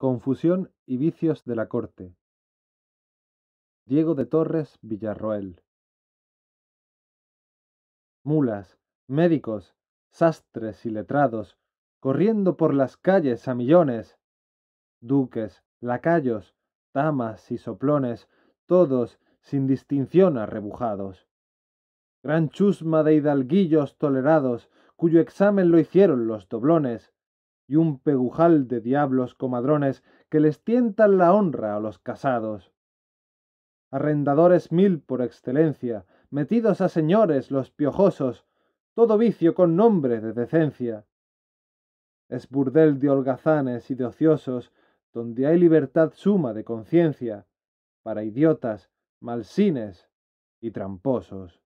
Confusión y vicios de la corte. Diego de Torres Villarroel. Mulas, médicos, sastres y letrados, corriendo por las calles a millones. Duques, lacayos, damas y soplones, todos sin distinción arrebujados. Gran chusma de hidalguillos tolerados, cuyo examen lo hicieron los doblones, y un pegujal de diablos comadrones que les tientan la honra a los casados. Arrendadores mil por excelencia, metidos a señores los piojosos, todo vicio con nombre de decencia. Es burdel de holgazanes y de ociosos, donde hay libertad suma de conciencia, para idiotas, malsines y tramposos.